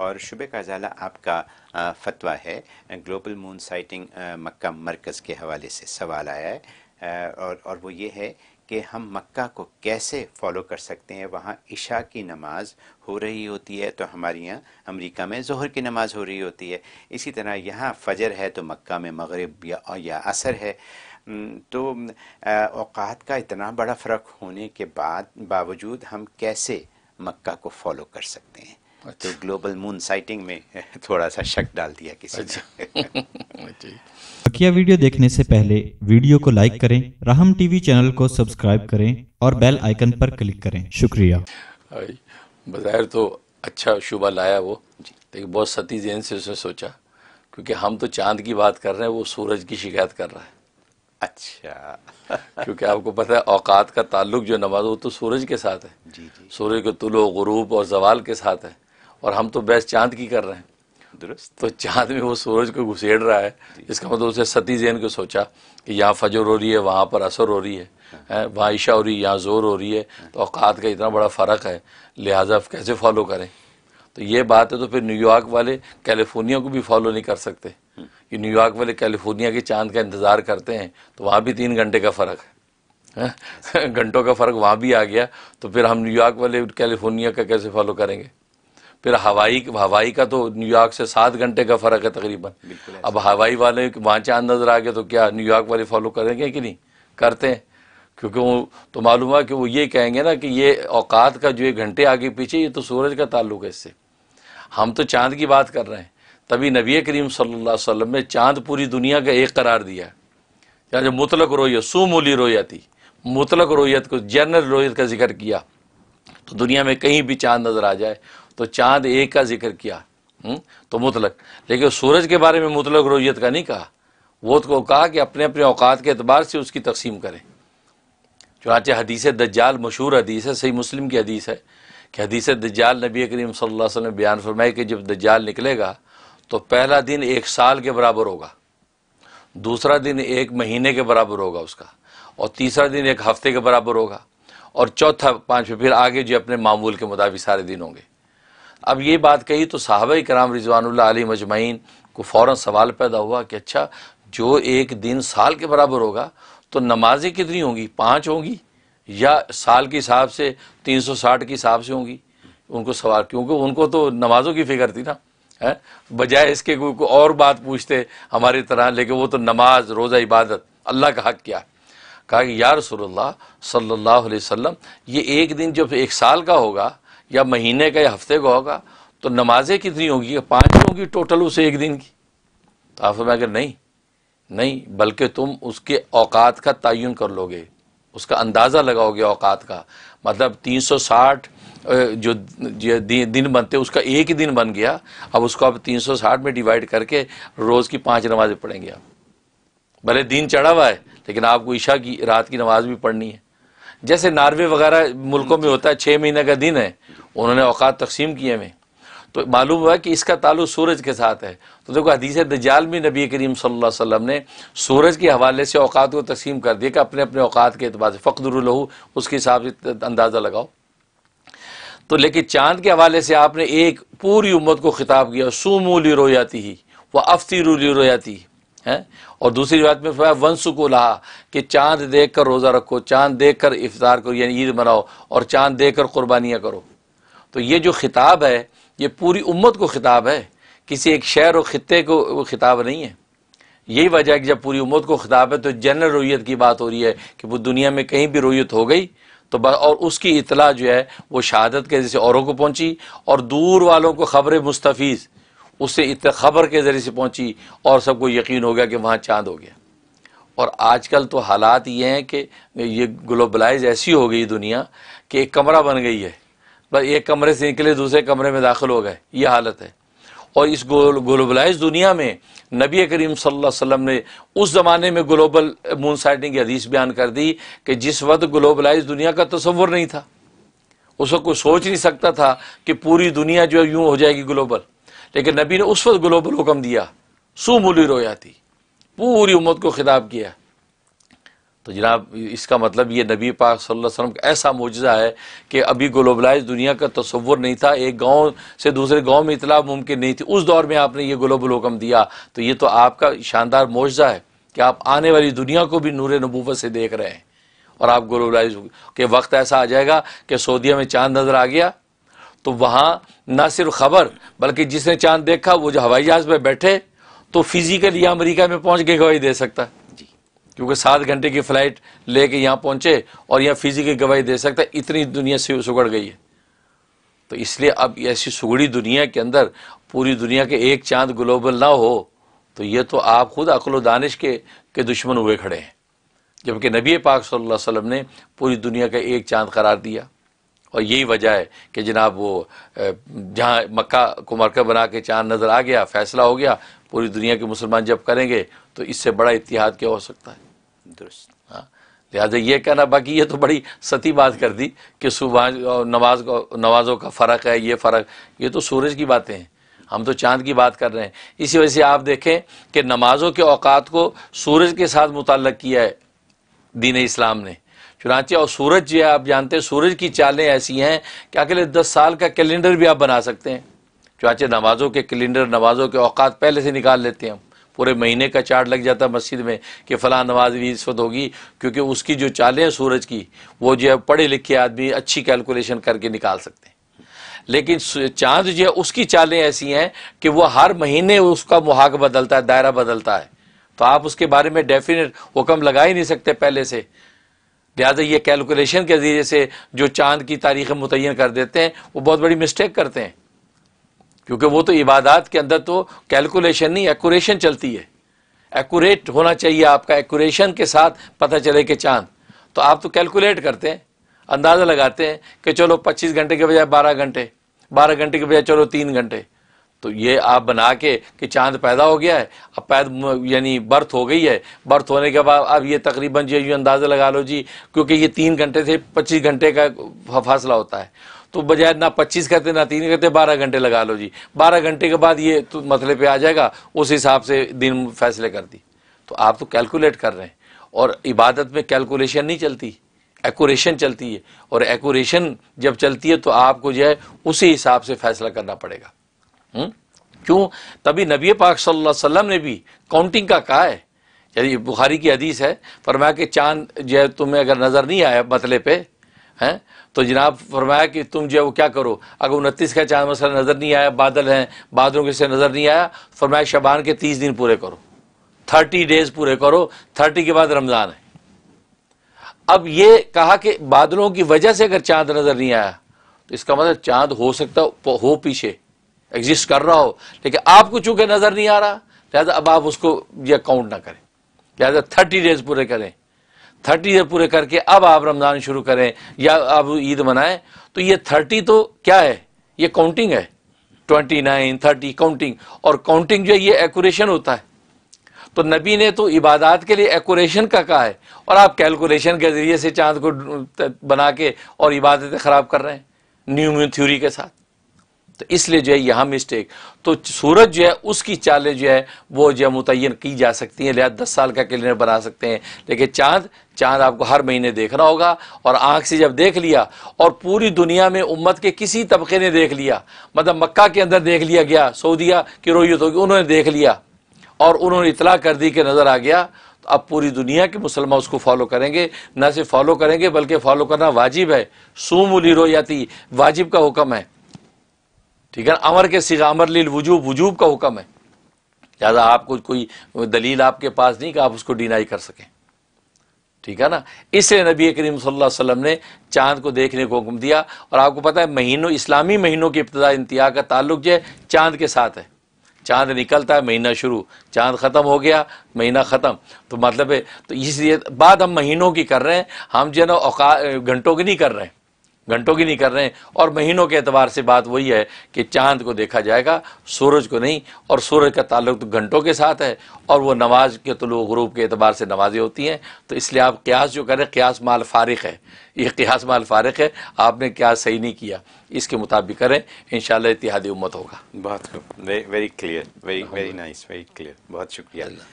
और शुब काजाला आपका फतवा है ग्लोबल मून साइटिंग मक्का मरकज़ के हवाले से सवाल आया है और और वो ये है कि हम मक्का को कैसे फॉलो कर सकते हैं वहाँ इशा की नमाज़ हो रही होती है तो हमारे यहाँ अमरीका में जहर की नमाज़ हो रही होती है इसी तरह यहाँ फजर है तो मक्का में मगरब या या असर है तो अवकात का इतना बड़ा फ़र्क होने के बाद बावजूद हम कैसे मक्का को फॉलो कर सकते हैं अच्छा। तो ग्लोबल मून साइटिंग में थोड़ा सा शक डाल दिया किसी अच्छा। बकिया अच्छा। वीडियो देखने से पहले वीडियो को लाइक करें राहम टीवी चैनल को सब्सक्राइब करें और बेल आइकन पर क्लिक करें शुक्रिया बजायर तो अच्छा शुभा लाया वो लेकिन बहुत सती जहन से उसने सोचा क्योंकि हम तो चांद की बात कर रहे हैं वो सूरज की शिकायत कर रहा है अच्छा क्योंकि आपको पता है औकात का ताल्लुक जो नमाज वो तो सूरज के साथ है जी जी सूरज के तुलो गुरूब और जवाल के साथ है और हम तो बहस चांद की कर रहे हैं दुरुस्त तो चांद में वो सूरज को घुसेड़ रहा है इसका मतलब उसने सती जैन को सोचा कि यहाँ फजर हो रही है वहाँ पर असर हो रही है हाँ। वहाँ ईशा हो रही है यहाँ ज़ोर हो रही है हाँ। तो अवकात का इतना बड़ा फ़र्क है लिहाजा कैसे फॉलो करें तो ये बात है तो फिर न्यूयॉर्क वाले कैलिफोर्निया को भी फॉलो नहीं कर सकते हम्म। कि न्यूयॉर्क वाले कैलिफोर्निया के चांद का इंतज़ार करते हैं तो वहाँ भी तीन घंटे का फ़र्क है हाँ? घंटों का फ़र्क वहाँ भी आ गया तो फिर हम न्यूयॉर्क वाले कैलिफोर्निया का कैसे फॉलो करेंगे फिर हवाई हवाई का तो न्यूयॉर्क से सात घंटे का फ़र्क है तकरीबन अब हवाई वाले वहाँ चांद नज़र आ गए तो क्या न्यूयॉर्क वाले फॉलो करेंगे कि नहीं करते हैं क्योंकि वो तो मालूम है कि वो ये कहेंगे ना कि ये औकात का जो ये घंटे आगे पीछे ये तो सूरज का ताल्लुक है इससे हम तो चांद की बात कर रहे हैं तभी नबी करीम सल्लल्लाहु अलैहि वसल्लम ने चांद पूरी दुनिया का एक करार दिया या जो मुतलक रोयत सूमूली रोयती मुतलक रोयत को जनरल रोयत का जिक्र किया तो दुनिया में कहीं भी चांद नज़र आ जाए तो चाँद एक का जिक्र किया हुँ? हम्म, तो मुतलक लेकिन सूरज के बारे में मुतलक रोइत का नहीं कहा वो तो कहा कि अपने अपने औकात के अतबार से उसकी तकसीम करें चुनाचे हदीस दज्जाल मशहूर हदीस है सही मुस्लिम की हदीस है कि हदीस दज्जाल नबी करीम सल्लल्लाहु अलैहि वसल्लम बयान फरमाए कि जब दज्जाल निकलेगा तो पहला दिन एक साल के बराबर होगा दूसरा दिन एक महीने के बराबर होगा उसका और तीसरा दिन एक हफ्ते के बराबर होगा और चौथा पाँचवें फिर आगे जो अपने मामूल के मुताबिक सारे दिन होंगे अब ये बात कही तो साहब कराम रिजवान अली मजमैन को फ़ौर सवाल पैदा हुआ कि अच्छा जो एक दिन साल के बराबर होगा तो नमाजें कितनी होंगी पाँच होंगी या साल के हिसाब से तीन सौ साठ के हिसाब से होंगी उनको सवाल क्योंकि उनको तो नमाजों की फिक्र थी ना है बजाय इसके कोई को और बात पूछते हमारी तरह लेकिन वो तो नमाज रोज़ा इबादत अल्लाह का हक क्या है कहा कि यार सल्लल्लाहु सल्ला वसल्लम ये एक दिन जब एक साल का होगा या महीने का या हफ्ते का होगा तो नमाजें कितनी होंगी पाँच होंगी टोटल उसे एक दिन की तो आप अगर नहीं नहीं बल्कि तुम उसके औकात का तयन कर लोगे उसका अंदाज़ा लगाओगे औकात का मतलब 360 जो दिन बनते उसका एक ही दिन बन गया अब उसको आप 360 में डिवाइड करके रोज़ की पांच नमाज़ें पढ़ेंगे आप भले दिन चढ़ा हुआ है लेकिन आपको ईशा की रात की नमाज भी पढ़नी है जैसे नार्वे वगैरह मुल्कों में होता है छः महीने का दिन है उन्होंने अवकात तकसीम किए हुए तो मालूम हुआ कि इसका ताल्लुक सूरज के साथ है तो देखो हदीस दजाल में नबी करीम सल्लल्लाहु अलैहि वसल्लम ने सूरज के हवाले से अवकात को तकसीम कर दिया कि अपने अपने औकात के अतबार से लहू उसके हिसाब से अंदाज़ा लगाओ तो लेकिन चांद के हवाले से आपने एक पूरी उम्मत को खिताब किया सूमूली रोयाती ही व रूली रोयाती है और दूसरी बात में फरमाया वंश को लहा कि चांद देख कर रोज़ा रखो चांद देख कर इफ्तार करो यानी ईद मनाओ और चांद देख कर कुर्बानियाँ करो तो ये जो खिताब है ये पूरी उम्मत को खिताब है किसी एक शहर और ख़त्े को वो खिताब नहीं है यही वजह है कि जब पूरी उम्मत को खिताब है तो जनरल रोयत की बात हो रही है कि वो दुनिया में कहीं भी रोयत हो गई तो और उसकी इतला जो है वो शहादत के जैसे औरों को पहुँची और दूर वालों को ख़बर मुस्तफ़ उससे इत खबर के ज़रिए से पहुँची और सबको यकीन हो गया कि वहाँ चाँद हो गया और आज कल तो हालात ये हैं कि ये ग्लोबलाइज ऐसी हो गई दुनिया कि एक कमरा बन गई है बस एक कमरे से निकले दूसरे कमरे में दाखिल हो गए ये हालत है और इस ग्लोबलाइज दुनिया में नबी करीम वसल्लम ने उस ज़माने में ग्लोबल मून साइटिंग की हदीस बयान कर दी कि जिस वक्त ग्लोबलाइज दुनिया का तस्वुर नहीं था उस वक्त कोई सोच नहीं सकता था कि पूरी दुनिया जो है यूँ हो जाएगी ग्लोबल लेकिन नबी ने उस वक्त ग्लोबल हुक्म दिया मुली रोया थी पूरी उम्मत को खिताब किया तो जनाब इसका मतलब ये नबी पाक सल्लल्लाहु अलैहि वसल्लम का ऐसा मुजजा है कि अभी ग्लोबलाइज दुनिया का तस्वुर नहीं था एक गांव से दूसरे गांव में इतला मुमकिन नहीं थी उस दौर में आपने ये ग्लोबल हुक्म दिया तो ये तो आपका शानदार मुजजा है कि आप आने वाली दुनिया को भी नूर नबूवत से देख रहे हैं और आप ग्लोबलाइज के वक्त ऐसा आ जाएगा कि सऊदिया में चांद नज़र आ गया तो वहाँ ना सिर्फ खबर बल्कि जिसने चांद देखा वो जो हवाई जहाज़ पर बैठे तो फिज़िकली अमरीका में पहुँच के गवाही दे सकता है क्योंकि सात घंटे की फ़्लाइट लेके यहाँ पहुँचे और यहाँ फिजी की गवाही दे सकता है इतनी दुनिया से सुगड़ गई है तो इसलिए अब ऐसी सुगड़ी दुनिया के अंदर पूरी दुनिया के एक चांद ग्लोबल ना हो तो ये तो आप खुद अकलो दानिश के के दुश्मन हुए खड़े हैं जबकि नबी पाक सल्लल्लाहु अलैहि वसल्लम ने पूरी दुनिया का एक चांद करार दिया और यही वजह है कि जनाब वो जहाँ मक्का को मरकब बना के चांद नज़र आ गया फैसला हो गया पूरी दुनिया के मुसलमान जब करेंगे तो इससे बड़ा इतिहाद क्या हो सकता है दुरुस्त हाँ लिहाजा ये कहना बाकी ये तो बड़ी सती बात कर दी कि सुबह और नवाज नवाज़ों का फ़र्क है ये फ़र्क ये तो सूरज की बातें हैं हम तो चांद की बात कर रहे हैं इसी वजह से आप देखें कि नमाज़ों के औकात को सूरज के साथ मुतल किया है दीन इस्लाम ने चुनाचे और सूरज जो है आप जानते हैं सूरज की चालें ऐसी हैं कि अकेले दस साल का कैलेंडर भी आप बना सकते हैं चुनाचे नमाज़ों के कैलेंडर नमाज़ों के औकात पहले से निकाल लेते हैं हम पूरे महीने का चार्ट लग जाता मस्जिद में कि फ़लाँ नमाज भी इस वक्त होगी क्योंकि उसकी जो चालें हैं सूरज की वो जो है पढ़े लिखे आदमी अच्छी कैलकुलेशन करके निकाल सकते हैं लेकिन चांद जो है उसकी चालें ऐसी हैं कि वो हर महीने उसका मुहाक बदलता है दायरा बदलता है तो आप उसके बारे में डेफिनेट हुक्म लगा ही नहीं सकते पहले से लिहाजा ये कैलकुलेशन के ज़रिए से जो चांद की तारीख मुतन कर देते हैं वो बहुत बड़ी मिस्टेक करते हैं क्योंकि वो तो इबादत के अंदर तो कैलकुलेशन नहीं एक्यूरेशन चलती है एक्यूरेट होना चाहिए आपका एक्यूरेशन के साथ पता चले कि चांद तो आप तो कैलकुलेट करते हैं अंदाज़ा लगाते हैं कि चलो 25 घंटे के बजाय 12 घंटे 12 घंटे के बजाय चलो तीन घंटे तो ये आप बना के कि चांद पैदा हो गया है अब पैदा यानी बर्थ हो गई है बर्थ होने के बाद अब ये तकरीबन जो अंदाज़ा लगा लो जी क्योंकि ये तीन घंटे से पच्चीस घंटे का फासला होता है तो बजाय ना पच्चीस कहते ना तीन कहते बारह घंटे लगा लो जी बारह घंटे के बाद ये तो मसले पे आ जाएगा उस हिसाब से दिन फैसले कर दी तो आप तो कैलकुलेट कर रहे हैं और इबादत में कैलकुलेशन नहीं चलती एकोरेशन चलती है और एकोरेशन जब चलती है तो आपको जो है उसी हिसाब से फैसला करना पड़ेगा हुँ? हम्म? क्यों तभी नबी पाक सल्लल्लाहु अलैहि वसल्लम ने भी काउंटिंग का कहा है यदि बुखारी की हदीस है फरमाया कि चांद जो है तुम्हें अगर नज़र नहीं आया मतले पे हैं तो जनाब फरमाया कि तुम जो है वो क्या करो अगर उनतीस का चांद मसला नज़र नहीं आया बादल हैं बादलों के से नज़र नहीं आया फरमाया शबान के तीस दिन पूरे करो थर्टी डेज पूरे करो थर्टी के बाद रमज़ान है अब ये कहा कि बादलों की वजह से अगर चांद नज़र नहीं आया तो इसका मतलब चांद हो सकता हो पीछे एग्जिस्ट कर रहा हो लेकिन आपको चूंकि नज़र नहीं आ रहा लिहाजा अब आप उसको यह काउंट ना करें लिहाजा थर्टी डेज पूरे करें थर्टी से पूरे करके अब आप रमज़ान शुरू करें या अब ईद मनाएं तो ये थर्टी तो क्या है ये काउंटिंग है ट्वेंटी नाइन थर्टी काउंटिंग और काउंटिंग जो है ये एकुरेशन होता है तो नबी ने तो इबादत के लिए एकोरेशन का कहा है और आप कैलकुलेशन के ज़रिए से चांद को बना के और इबादतें ख़राब कर रहे हैं न्यू थ्योरी के साथ तो इसलिए जो है यहाँ मिस्टेक तो सूरज जो है उसकी चालें जो है वो जो है मुतयन की जा सकती हैं लिहाज दस साल का कैलेंडर बना सकते हैं लेकिन चांद चांद आपको हर महीने देखना होगा और आंख से जब देख लिया और पूरी दुनिया में उम्मत के किसी तबके ने देख लिया मतलब मक्का के अंदर देख लिया गया सऊदिया की रोहियत होगी उन्होंने देख लिया और उन्होंने इतला कर दी कि नज़र आ गया तो अब पूरी दुनिया के मुसलमान उसको फॉलो करेंगे ना सिर्फ फॉलो करेंगे बल्कि फॉलो करना वाजिब है सूम उली रोयाती वाजिब का हुक्म है ठीक है अमर के सिर अमर लील वजूब वजूब का हुक्म है ज्यादा आपको कोई दलील आपके पास नहीं कि आप उसको डिनाई कर सकें ठीक है ना इसलिए नबी करीम सल्लल्लाहु अलैहि वसल्लम ने चांद को देखने को हुक्म दिया और आपको पता है महीनों इस्लामी महीनों की इब्तदा इंतहा का ताल्लुक जो है चांद के साथ है चांद निकलता है महीना शुरू चांद ख़त्म हो गया महीना ख़त्म तो मतलब है तो इसलिए बात हम महीनों की कर रहे हैं हम जो है ना औका घंटों की नहीं कर रहे हैं घंटों की नहीं कर रहे हैं और महीनों के एतबार से बात वही है कि चांद को देखा जाएगा सूरज को नहीं और सूरज का ताल्लुक तो घंटों के साथ है और वो नमाज के तुलु तो ग्रूप के एतबार से नमाजें होती हैं तो इसलिए आप क्यास जो करें क्यास माल फारिक है ये क्यास माल फारिक है आपने क्यास सही नहीं किया इसके मुताबिक करें इन इतिहादी उम्मत होगा बहुत very clear very very nice very clear बहुत शुक्रिया